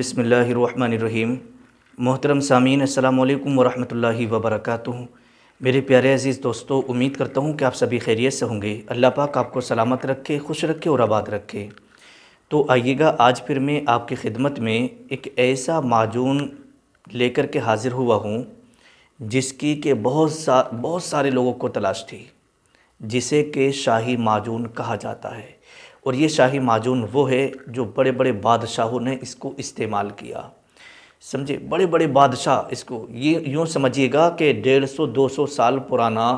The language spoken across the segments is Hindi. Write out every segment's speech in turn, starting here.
बिसमीम मोहतरम सामीन अल्लाम वरहि वबरक मेरे प्यारे अज़ीज़ दोस्तों उम्मीद करता हूँ कि आप सभी खैरियत से होंगे अल्लाह पाक आपको सलामत रखे खुश रखे और आबाद रखे तो आइएगा आज फिर मैं आपकी खिदमत में एक ऐसा माजून लेकर के हाज़िर हुआ हूँ जिसकी के बहुत सा बहुत सारे लोगों को तलाश थी जिसे के शाही माजून कहा जाता है और ये शाही माजून वो है जो बड़े बड़े बादशाहों ने इसको इस्तेमाल किया समझे बड़े बड़े बादशाह इसको ये यूँ समझिएगा कि डेढ़ सौ दो सौ साल पुराना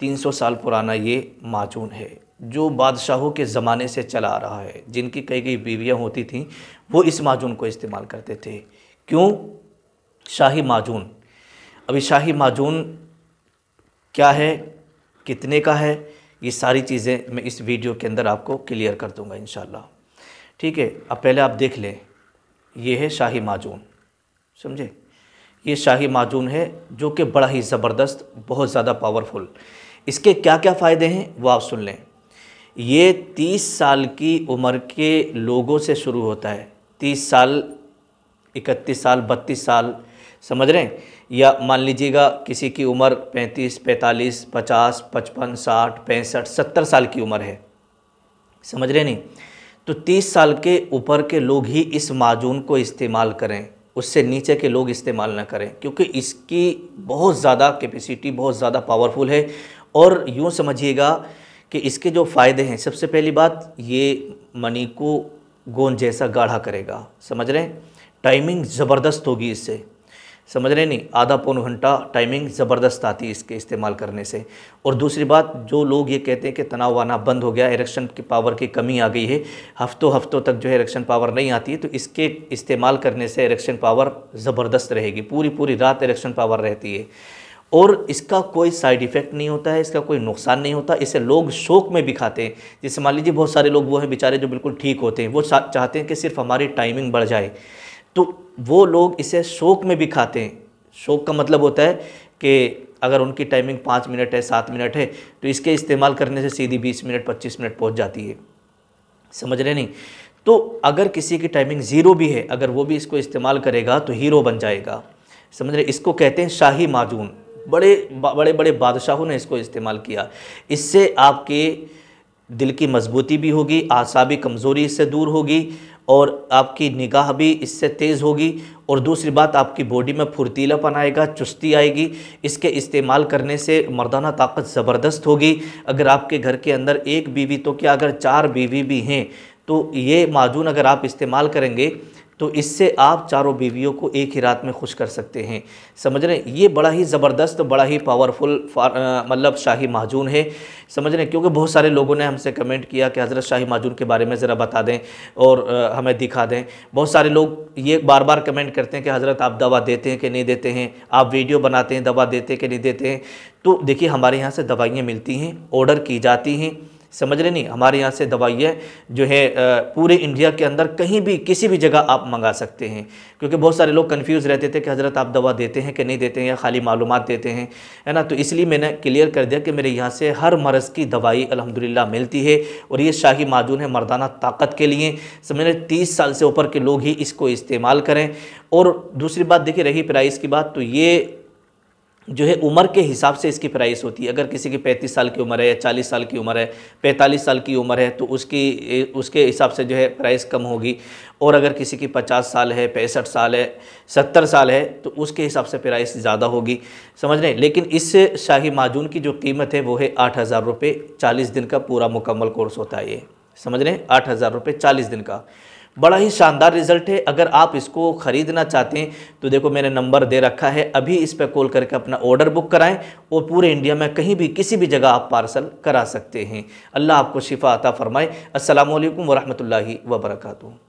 तीन सौ साल पुराना ये माजून है जो बादशाहों के ज़माने से चला आ रहा है जिनकी कई कई बीवियाँ होती थीं वो इस माजून को इस्तेमाल करते थे क्यों शाही माजून अभी शाही माजून क्या है कितने का है ये सारी चीज़ें मैं इस वीडियो के अंदर आपको क्लियर कर दूँगा इन ठीक है अब पहले आप देख लें ये है शाही माजून समझे ये शाही माजून है जो कि बड़ा ही ज़बरदस्त बहुत ज़्यादा पावरफुल इसके क्या क्या फ़ायदे हैं वो आप सुन लें ये तीस साल की उम्र के लोगों से शुरू होता है तीस साल इकतीस साल बत्तीस साल समझ रहे हैं या मान लीजिएगा किसी की उम्र पैंतीस पैंतालीस पचास पचपन साठ पैंसठ सत्तर साल की उम्र है समझ रहे नहीं तो तीस साल के ऊपर के लोग ही इस माजून को इस्तेमाल करें उससे नीचे के लोग इस्तेमाल ना करें क्योंकि इसकी बहुत ज़्यादा कैपेसिटी बहुत ज़्यादा पावरफुल है और यूँ समझिएगा कि इसके जो फ़ायदे हैं सबसे पहली बात ये मनी को गोंद जैसा गाढ़ा करेगा समझ रहे हैं टाइमिंग ज़बरदस्त होगी इससे समझ रहे नहीं आधा पौन घंटा टाइमिंग ज़बरदस्त आती है इसके इस्तेमाल करने से और दूसरी बात जो लोग ये कहते हैं कि तनाव आना बंद हो गया इरेक्शन की पावर की कमी आ गई है हफ्तों हफ्तों तक जो है इरेक्शन पावर नहीं आती है तो इसके इस्तेमाल करने से इरेक्शन पावर ज़बरदस्त रहेगी पूरी पूरी रात इरेक्शन पावर रहती है और इसका कोई साइड इफ़ेक्ट नहीं होता है इसका कोई नुकसान नहीं होता इसे लोग शौक में भी खाते हैं जैसे मान लीजिए बहुत सारे लोग वो हैं बेचारे जो बिल्कुल ठीक होते हैं वो चाहते हैं कि सिर्फ हमारी टाइमिंग बढ़ जाए तो वो लोग इसे शौक में भी खाते हैं शौक का मतलब होता है कि अगर उनकी टाइमिंग पाँच मिनट है सात मिनट है तो इसके इस्तेमाल करने से सीधी बीस मिनट पच्चीस मिनट पहुँच जाती है समझ रहे नहीं तो अगर किसी की टाइमिंग ज़ीरो भी है अगर वो भी इसको इस्तेमाल करेगा तो हीरो बन जाएगा समझ रहे इसको कहते हैं शाही माजून बड़े बड़े बड़े बादशाहों ने इसको इस्तेमाल किया इससे आपके दिल की मजबूती भी होगी आसाबी कमज़ोरी इससे दूर होगी और आपकी निगाह भी इससे तेज़ होगी और दूसरी बात आपकी बॉडी में फुर्तीलापन आएगा चुस्ती आएगी इसके इस्तेमाल करने से मर्दाना ताकत ज़बरदस्त होगी अगर आपके घर के अंदर एक बीवी तो क्या अगर चार बीवी भी हैं तो ये माजून अगर आप इस्तेमाल करेंगे तो इससे आप चारों बीवियों को एक ही रात में खुश कर सकते हैं समझ रहे हैं ये बड़ा ही ज़बरदस्त बड़ा ही पावरफुल मतलब शाही माजून है समझ रहे हैं क्योंकि बहुत सारे लोगों ने हमसे कमेंट किया कि हज़रत शाही माजून के बारे में ज़रा बता दें और आ, हमें दिखा दें बहुत सारे लोग ये बार बार कमेंट करते हैं कि हज़रत आप दवा देते हैं कि नहीं देते हैं आप वीडियो बनाते हैं दवा देते हैं कि नहीं देते हैं तो देखिए हमारे यहाँ से दवाइयाँ मिलती हैं ऑर्डर की जाती हैं समझ रहे नहीं हमारे यहाँ से दवाइयाँ जो है पूरे इंडिया के अंदर कहीं भी किसी भी जगह आप मंगा सकते हैं क्योंकि बहुत सारे लोग कन्फ्यूज़ रहते थे कि हज़रत आप दवा देते हैं कि नहीं देते हैं या खाली मालूम देते हैं है ना तो इसलिए मैंने क्लियर कर दिया कि मेरे यहाँ से हर मरज़ की दवाई अलहमदिल्ला मिलती है और ये शाही माजून है मर्दाना ताकत के लिए समझ रहे तीस साल से ऊपर के लोग ही इसको इस्तेमाल करें और दूसरी बात देखिए रही प्राइस की बात तो ये जो है उम्र के हिसाब से इसकी प्राइस होती है अगर किसी की 35 साल की उम्र है या 40 साल की उम्र है 45 साल की उम्र है तो उसकी उसके हिसाब से जो है प्राइस कम होगी और अगर किसी की 50 साल है पैंसठ साल है 70 साल है तो उसके हिसाब से प्राइस ज़्यादा होगी समझ रहे लेकिन इस शाही माजून की जो कीमत है वो है आठ हज़ार रुपये चालीस दिन का पूरा मुकम्मल कोर्स होता है ये समझ रहे हैं आठ हज़ार रुपये चालीस दिन का बड़ा ही शानदार रिजल्ट है अगर आप इसको ख़रीदना चाहते हैं तो देखो मैंने नंबर दे रखा है अभी इस पर कॉल करके अपना ऑर्डर बुक कराएं और पूरे इंडिया में कहीं भी किसी भी जगह आप पार्सल करा सकते हैं अल्लाह आपको शिफा अता फ़रमाए असल वरहमल वर्का